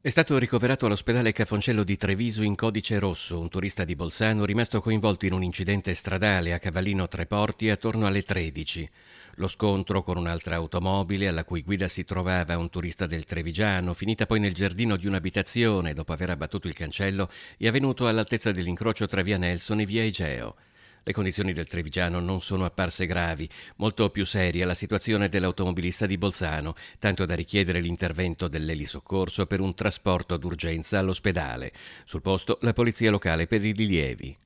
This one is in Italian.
È stato ricoverato all'ospedale Cafoncello di Treviso in codice rosso un turista di Bolzano rimasto coinvolto in un incidente stradale a Cavallino Treporti attorno alle 13. Lo scontro con un'altra automobile alla cui guida si trovava un turista del Trevigiano, finita poi nel giardino di un'abitazione dopo aver abbattuto il cancello, è avvenuto all'altezza dell'incrocio tra via Nelson e via Egeo. Le condizioni del Trevigiano non sono apparse gravi, molto più seria la situazione dell'automobilista di Bolzano, tanto da richiedere l'intervento dell'elisoccorso per un trasporto d'urgenza all'ospedale. Sul posto la polizia locale per i rilievi.